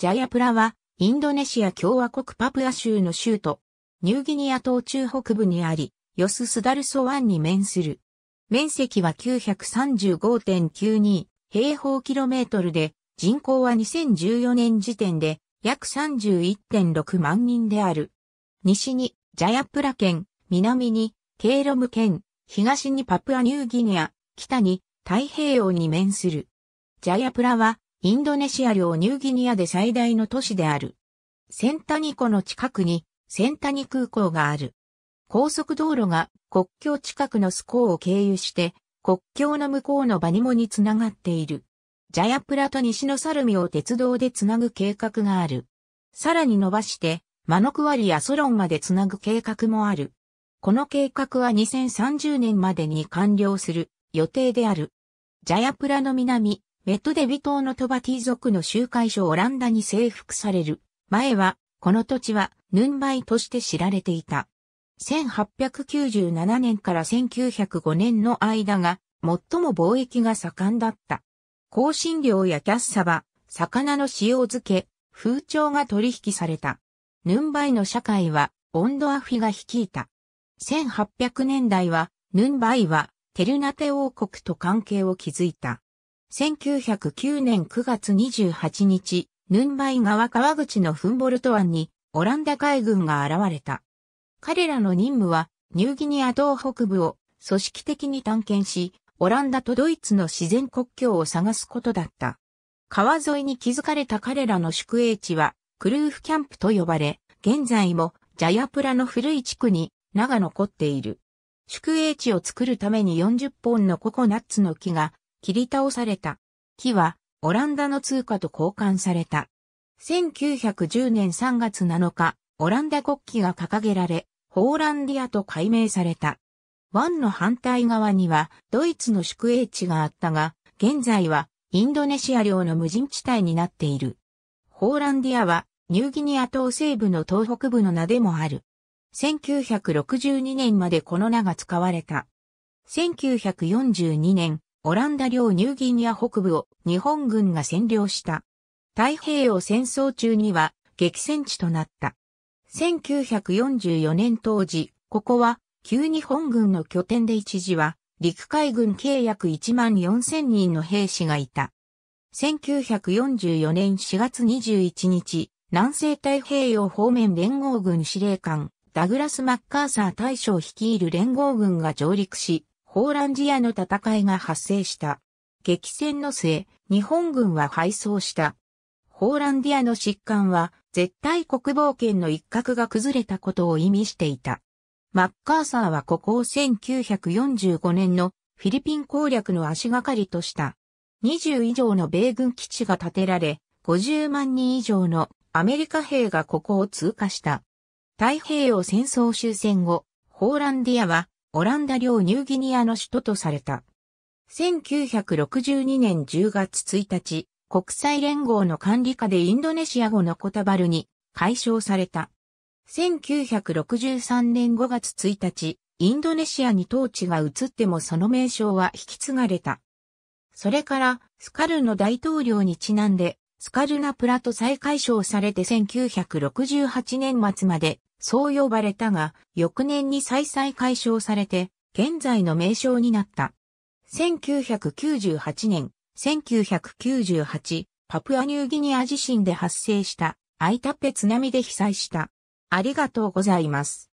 ジャヤプラは、インドネシア共和国パプア州の州都、ニューギニア島中北部にあり、ヨススダルソ湾に面する。面積は935.92平方キロメートルで、人口は2014年時点で約31.6万人である。西にジャヤプラ県、南にケイロム県、東にパプアニューギニア、北に太平洋に面する。ジャヤプラはインドネシア領ニューギニアで最大の都市である。センタニ湖の近くにセンタニ空港がある。高速道路が国境近くのスコーを経由して国境の向こうのバニモにつながっている。ジャヤプラと西のサルミを鉄道でつなぐ計画がある。さらに伸ばしてマノクワリやソロンまでつなぐ計画もある。この計画は2030年までに完了する予定である。ジャヤプラの南、ベットデビ島のトバティ族の集会所オランダに征服される前は、この土地はヌンバイとして知られていた。1897年から1905年の間が、最も貿易が盛んだった。香辛料やキャッサバ、魚の塩漬け、風潮が取引された。ヌンバイの社会は、オンドアフィが率いた。1800年代は、ヌンバイは、テルナテ王国と関係を築いた。1909年9月28日、ヌンバイ川川口のフンボルト湾にオランダ海軍が現れた。彼らの任務はニューギニア島北部を組織的に探検し、オランダとドイツの自然国境を探すことだった。川沿いに築かれた彼らの宿営地はクルーフキャンプと呼ばれ、現在もジャヤプラの古い地区に名が残っている。宿営地を作るために40本のココナッツの木が切り倒された。木はオランダの通貨と交換された。1910年3月7日、オランダ国旗が掲げられ、ホーランディアと改名された。湾の反対側にはドイツの宿営地があったが、現在はインドネシア領の無人地帯になっている。ホーランディアはニューギニア島西部の東北部の名でもある。1962年までこの名が使われた。1942年、オランダ領ニューギニア北部を日本軍が占領した。太平洋戦争中には激戦地となった。1944年当時、ここは旧日本軍の拠点で一時は陸海軍計約1万4000人の兵士がいた。1944年4月21日、南西太平洋方面連合軍司令官、ダグラス・マッカーサー大将率いる連合軍が上陸し、ホーランジアの戦いが発生した。激戦の末、日本軍は敗走した。ホーランディアの疾患は、絶対国防圏の一角が崩れたことを意味していた。マッカーサーはここを1945年のフィリピン攻略の足がかりとした。20以上の米軍基地が建てられ、50万人以上のアメリカ兵がここを通過した。太平洋戦争終戦後、ホーランディアはオランダ領ニューギニアの首都とされた。1962年10月1日、国際連合の管理下でインドネシア語のコタバルに解消された。1963年5月1日、インドネシアに統治が移ってもその名称は引き継がれた。それから、スカルの大統領にちなんで、スカルナプラと再解消されて1968年末までそう呼ばれたが、翌年に再々解消されて、現在の名称になった。1998年、1998、パプアニューギニア地震で発生した、アイタペ津波で被災した。ありがとうございます。